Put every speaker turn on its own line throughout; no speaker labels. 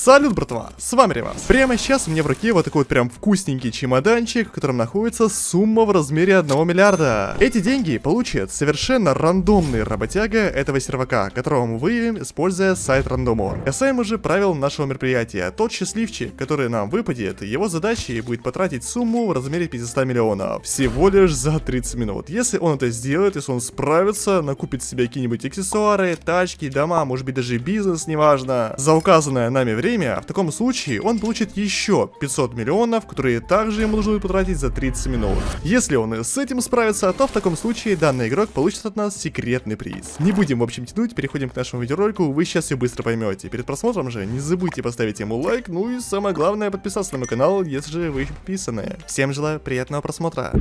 Салют, братва, с вами Ревас. Прямо сейчас у меня в руке вот такой вот прям вкусненький чемоданчик, в котором находится сумма в размере 1 миллиарда. Эти деньги получит совершенно рандомный работяга этого сервака, которого мы выявим, используя сайт Рандомор. Касаемо же правил нашего мероприятия. Тот счастливчик, который нам выпадет, его задачей будет потратить сумму в размере 500 миллионов. Всего лишь за 30 минут. Если он это сделает, если он справится, накупит себе какие-нибудь аксессуары, тачки, дома, может быть даже бизнес, неважно. За указанное нами время время, а в таком случае он получит еще 500 миллионов, которые также ему нужно будет потратить за 30 минут. Если он с этим справится, то в таком случае данный игрок получит от нас секретный приз. Не будем в общем тянуть, переходим к нашему видеоролику, вы сейчас все быстро поймете. Перед просмотром же не забудьте поставить ему лайк, ну и самое главное подписаться на мой канал, если же вы подписаны. Всем желаю приятного просмотра.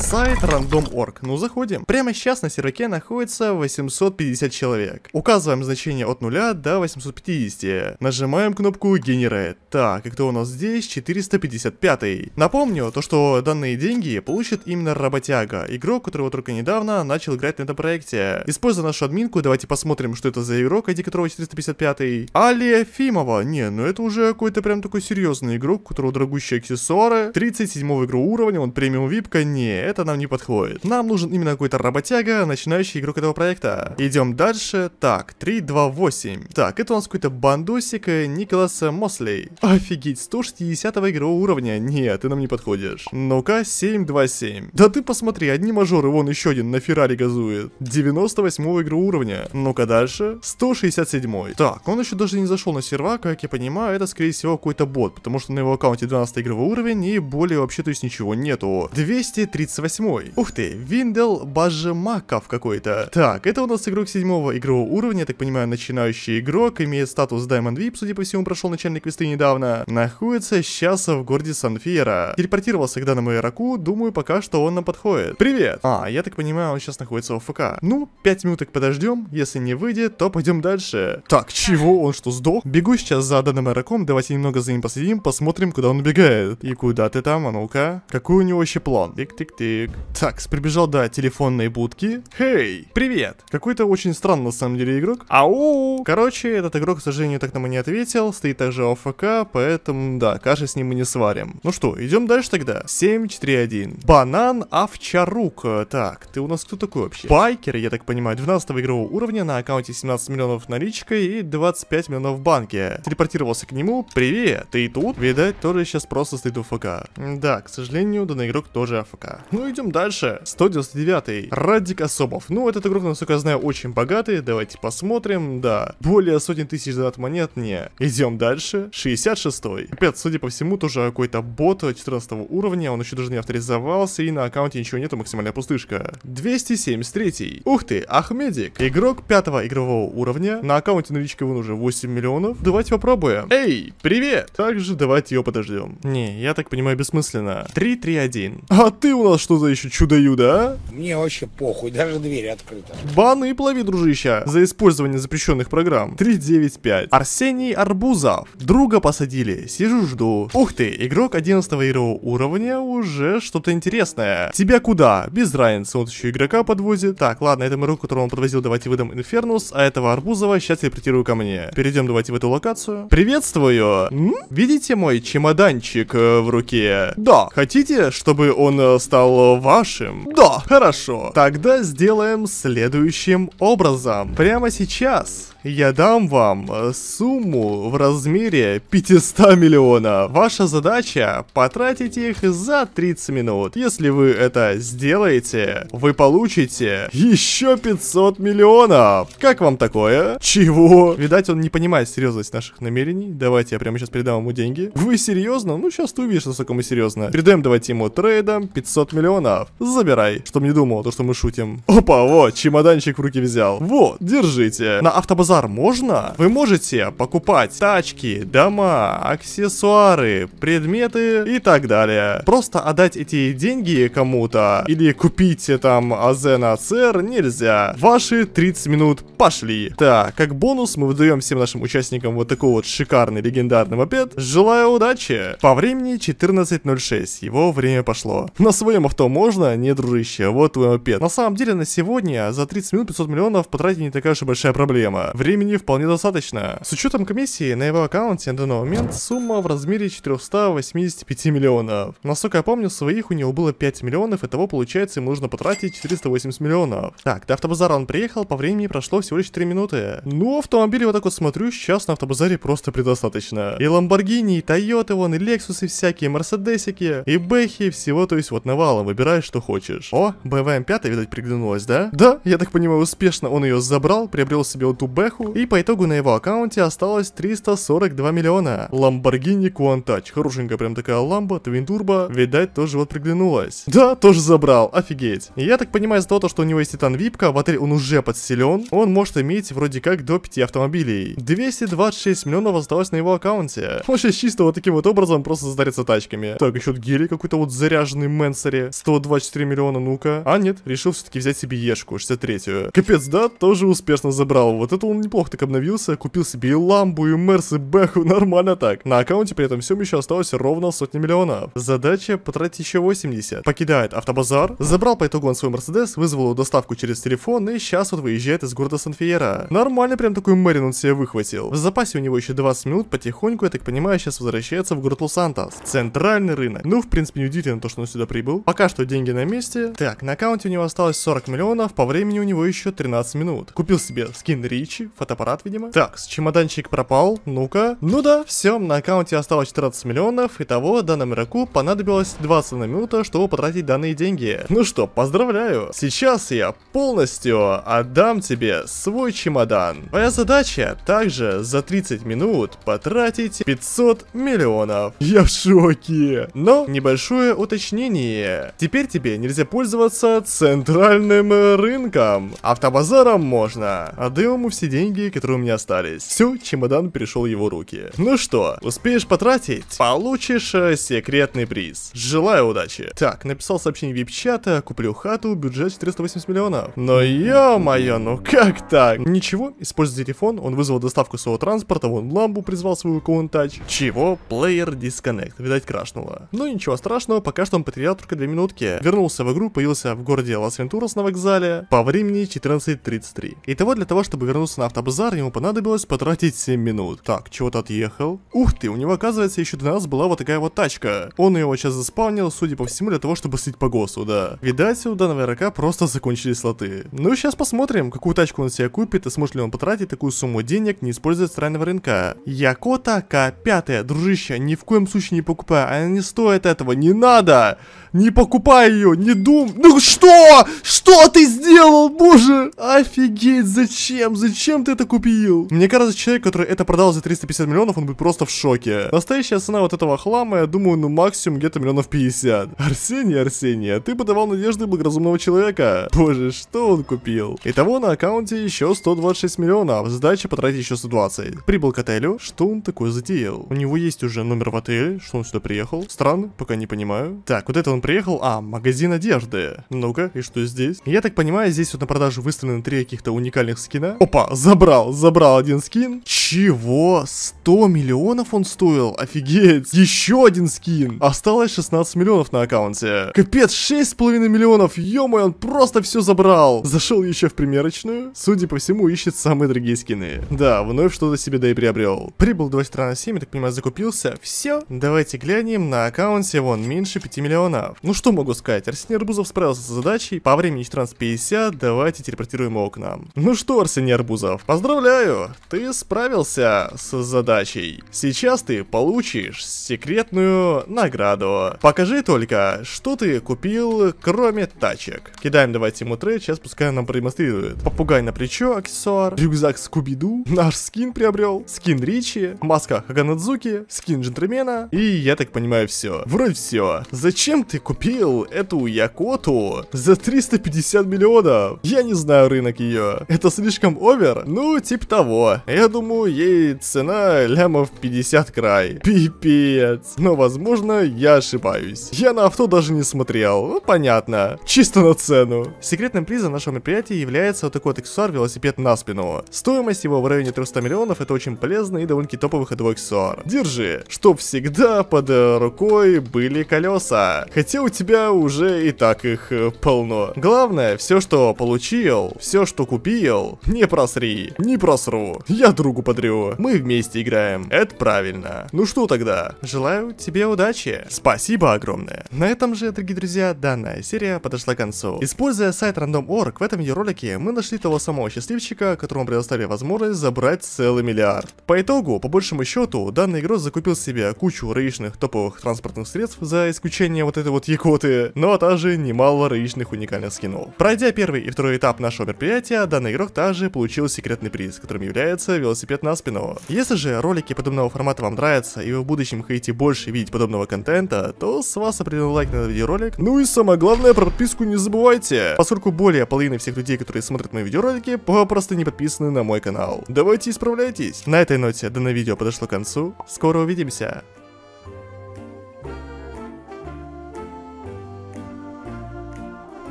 Сайт random.org. Ну, заходим. Прямо сейчас на серваке находится 850 человек. Указываем значение от 0 до 850. Нажимаем кнопку Generate. Так, и кто у нас здесь? 455. Напомню, то что данные деньги получит именно работяга, игрок, которого только недавно начал играть на этом проекте. Используя нашу админку, давайте посмотрим, что это за игрок, ID которого 455. Алия Фимова. Не, ну это уже какой-то прям такой серьезный игрок, у которого дорогущие аксессуары. 37 игру уровня, он премиум випка. Не, это нам не подходит. Нам нужен именно какой-то работяга, начинающий игрок этого проекта. Идем дальше. Так, 3, 2, 8. Так, это у нас какой-то бандусик э, Николаса э, Мослей. Офигеть, 160 игрового уровня. Нет, ты нам не подходишь. Ну-ка, 7, 2, 7. Да ты посмотри, одни мажоры, вон еще один на Феррари газует. 98 игрового уровня. Ну-ка дальше. 167. Так, он еще даже не зашел на сервак, как я понимаю, это скорее всего какой-то бот, потому что на его аккаунте 12 игровой уровень и более вообще то есть ничего нету. 230 38. Ух ты, Виндел Бажемаков какой-то. Так, это у нас игрок 7 игрового уровня, я так понимаю, начинающий игрок, имеет статус Diamond VIP, судя по всему, прошел начальные квесты недавно. Находится сейчас в городе Санфира. Телепортировался к данному игроку, думаю, пока что он нам подходит. Привет! А, я так понимаю, он сейчас находится в ФК. Ну, 5 минуток подождем, если не выйдет, то пойдем дальше. Так, чего? Он что, сдох? Бегу сейчас за данным игроком, давайте немного за ним последим, посмотрим, куда он убегает. И куда ты там, а ну-ка? Какой у него вообще план? Тик-тик тык. Так, прибежал до телефонной будки. Хей, привет. Какой-то очень странный на самом деле игрок. Ау! Короче, этот игрок, к сожалению, так нам и не ответил. Стоит также АФК, поэтому, да, каши с ним мы не сварим. Ну что, идем дальше тогда. 7-4-1. Банан Овчарук. Так, ты у нас кто такой вообще? Байкер, я так понимаю, 12 игрового уровня, на аккаунте 17 миллионов наличкой и 25 миллионов в банке. Телепортировался к нему. Привет, ты тут? Видать, тоже сейчас просто стоит АФК. Да, к сожалению, данный игрок тоже АФК. Ну, идем дальше. 199. Радик Особов. Ну, этот игрок, насколько я знаю, очень богатый. Давайте посмотрим. Да, более сотни тысяч донат монет. Не. Идем дальше. 66. Опять, судя по всему, тоже какой-то бот 14 уровня. Он еще даже не авторизовался. И на аккаунте ничего нету. Максимальная пустышка. 273. Ух ты, Ахмедик. Игрок 5 игрового уровня. На аккаунте наличка вон уже 8 миллионов. Давайте попробуем. Эй, привет. Также давайте ее подождем. Не, я так понимаю, бессмысленно. 331. А ты у нас нас что за еще чудо юда а? Мне вообще похуй, даже дверь открыта. Баны и плави, дружище, за использование запрещенных программ. 395. Арсений Арбузов. Друга посадили, сижу жду. Ух ты, игрок 11 игрового уровня уже что-то интересное. Тебя куда? Без разницы, он еще игрока подвозит. Так, ладно, это мирок, которого он подвозил, давайте выдам Инфернус, а этого Арбузова сейчас телепортирую ко мне. Перейдем давайте в эту локацию. Приветствую! М? Видите мой чемоданчик э, в руке? Да, хотите, чтобы он э, стал стал вашим? Да, хорошо. Тогда сделаем следующим образом. Прямо сейчас я дам вам э, сумму в размере 500 миллиона. Ваша задача потратить их за 30 минут. Если вы это сделаете, вы получите еще 500 миллионов. Как вам такое? Чего? Видать, он не понимает серьезность наших намерений. Давайте я прямо сейчас передам ему деньги. Вы серьезно? Ну, сейчас ты увидишь, насколько мы серьезно. Передаем давайте ему трейдом 500 миллионов. Забирай. Чтоб не думал, то что мы шутим. Опа, вот, чемоданчик в руки взял. Вот, держите. На автобазар базар можно? Вы можете покупать тачки, дома, аксессуары, предметы и так далее. Просто отдать эти деньги кому-то или купить э, там Азена СР нельзя. Ваши 30 минут пошли. Так, как бонус мы выдаем всем нашим участникам вот такой вот шикарный легендарный мопед. Желаю удачи! По времени 14.06, его время пошло. На своем авто можно? Не, дружище, вот твой мопед. На самом деле на сегодня за 30 минут 500 миллионов потратить не такая уж и большая проблема. Времени вполне достаточно. С учетом комиссии, на его аккаунте на данный момент сумма в размере 485 миллионов. Насколько я помню, своих у него было 5 миллионов, и того получается ему нужно потратить 480 миллионов. Так, до автобазара он приехал, по времени прошло всего лишь 3 минуты. Ну, автомобили вот так вот смотрю, сейчас на автобазаре просто предостаточно. И Ламборгини, и Тойоты, вон, и Лексусы всякие, Мерседесики, и Бэхи, всего, то есть вот навалом, выбирай, что хочешь. О, BMW M5, эм видать, приглянулась, да? Да, я так понимаю, успешно он ее забрал, приобрел себе вот эту Бэхи, бэху, и по итогу на его аккаунте осталось 342 миллиона. Lamborghini Countach, хорошенькая прям такая ламба, твинтурбо, видать, тоже вот приглянулась. Да, тоже забрал, офигеть. Я так понимаю, из-за того, что у него есть Титан Випка, в отель он уже подселен, он может иметь вроде как до 5 автомобилей. 226 миллионов осталось на его аккаунте. Он сейчас чисто вот таким вот образом просто задарится тачками. Так, еще гели какой-то вот заряженный Менсери, 124 миллиона, ну-ка. А нет, решил все-таки взять себе Ешку, 63-ю. Капец, да, тоже успешно забрал. Вот это он он неплохо так обновился, купил себе и ламбу, и мерс, и бэху, нормально так. На аккаунте при этом всем еще осталось ровно сотни миллионов. Задача потратить еще 80. Покидает автобазар, забрал по итогу он свой мерседес, вызвал его доставку через телефон, и сейчас вот выезжает из города Сан-Фиера. Нормально прям такой Мэрин он себе выхватил. В запасе у него еще 20 минут, потихоньку, я так понимаю, сейчас возвращается в город Лос-Сантос. Центральный рынок. Ну, в принципе, неудивительно то, что он сюда прибыл. Пока что деньги на месте. Так, на аккаунте у него осталось 40 миллионов, по времени у него еще 13 минут. Купил себе скин Ричи, фотоаппарат, видимо. Так, с чемоданчик пропал, ну-ка. Ну да, все, на аккаунте осталось 14 миллионов, итого данному игроку понадобилось 21 минута, чтобы потратить данные деньги. Ну что, поздравляю, сейчас я полностью отдам тебе свой чемодан. Твоя задача также за 30 минут потратить 500 миллионов. Я в шоке. Но небольшое уточнение. Теперь тебе нельзя пользоваться центральным рынком. Автобазаром можно. А ему все деньги деньги, которые у меня остались. Все, чемодан перешел в его руки. Ну что, успеешь потратить? Получишь э, секретный приз. Желаю удачи. Так, написал сообщение вип-чата, куплю хату, бюджет 480 миллионов. Но ё-моё, ну как так? Ничего, используй телефон, он вызвал доставку своего транспорта, вон ламбу призвал свою Коунтач. Чего? Плеер дисконнект, видать крашнуло. Но ну, ничего страшного, пока что он потерял только две минутки. Вернулся в игру, появился в городе Лас-Вентурас на вокзале. По времени 14.33. Итого для того, чтобы вернуться на автобазар, ему понадобилось потратить 7 минут. Так, чего-то отъехал. Ух ты, у него, оказывается, еще до нас была вот такая вот тачка. Он его сейчас заспавнил, судя по всему, для того, чтобы слить по ГОСу, да. Видать, у данного игрока просто закончились слоты. Ну, сейчас посмотрим, какую тачку он себе купит и сможет ли он потратить такую сумму денег, не используя странного рынка. Якота К5. Дружище, ни в коем случае не покупай, она не стоит этого, не надо! Не покупай ее, не дум... Ну что? Что ты сделал, боже? Офигеть, зачем? Зачем ты это купил? Мне кажется, человек, который это продал за 350 миллионов, он будет просто в шоке. Настоящая цена вот этого хлама, я думаю, ну максимум где-то миллионов 50. Арсений, Арсений, а ты подавал надежды благоразумного человека. Боже, что он купил? Итого на аккаунте еще 126 миллионов. А задача потратить еще 120. Прибыл к отелю. Что он такое затеял? У него есть уже номер в отеле, что он сюда приехал. Странно, пока не понимаю. Так, вот это он он приехал? А, магазин одежды. Ну-ка, и что здесь? Я так понимаю, здесь вот на продажу выставлены три каких-то уникальных скина. Опа, забрал, забрал один скин. Чего? 100 миллионов он стоил? Офигеть. Еще один скин. Осталось 16 миллионов на аккаунте. Капец, 6,5 миллионов. Ё-моё, он просто все забрал. Зашел еще в примерочную. Судя по всему, ищет самые дорогие скины. Да, вновь что-то себе да и приобрел. Прибыл 2 страна 7, я так понимаю, закупился. Все. Давайте глянем на аккаунте, вон, меньше 5 миллионов. Ну что могу сказать, Арсений Арбузов справился с задачей, по времени 14.50, давайте телепортируем его к нам. Ну что, Арсений Арбузов, поздравляю, ты справился с задачей. Сейчас ты получишь секретную награду. Покажи только, что ты купил, кроме тачек. Кидаем давайте ему трейд, сейчас пускай нам продемонстрирует. Попугай на плечо, аксессуар, рюкзак Скуби-Ду, наш скин приобрел, скин Ричи, маска Хаганадзуки, скин джентльмена, и я так понимаю все. Вроде все. Зачем ты кстати, купил эту Якоту за 350 миллионов. Я не знаю рынок ее. Это слишком овер? Ну, типа того. Я думаю, ей цена лямов 50 край. Пипец. Но, возможно, я ошибаюсь. Я на авто даже не смотрел. Ну, понятно. Чисто на цену. Секретным призом нашего мероприятия является вот такой вот аксессуар велосипед на спину. Стоимость его в районе 300 миллионов. Это очень полезный и довольно-таки топовый ходовой аксессуар. Держи. Чтоб всегда под рукой были колеса. Хотя те у тебя уже и так их э, полно. Главное, все, что получил, все, что купил, не просри, не просру. Я другу подрю, мы вместе играем, это правильно. Ну что тогда, желаю тебе удачи. Спасибо огромное. На этом же, дорогие друзья, данная серия подошла к концу. Используя сайт Random.org, в этом видеоролике мы нашли того самого счастливчика, которому предоставили возможность забрать целый миллиард. По итогу, по большему счету, данный игрок закупил себе кучу рейшных топовых транспортных средств, за исключением вот этого зовут Якуты, но также немало различных уникальных скинов. Пройдя первый и второй этап нашего мероприятия, данный игрок также получил секретный приз, которым является велосипед на спину. Если же ролики подобного формата вам нравятся и вы в будущем хотите больше видеть подобного контента, то с вас определенный лайк на видеоролик. Ну и самое главное, про подписку не забывайте, поскольку более половины всех людей, которые смотрят мои видеоролики, попросту не подписаны на мой канал. Давайте исправляйтесь. На этой ноте данное видео подошло к концу. Скоро увидимся.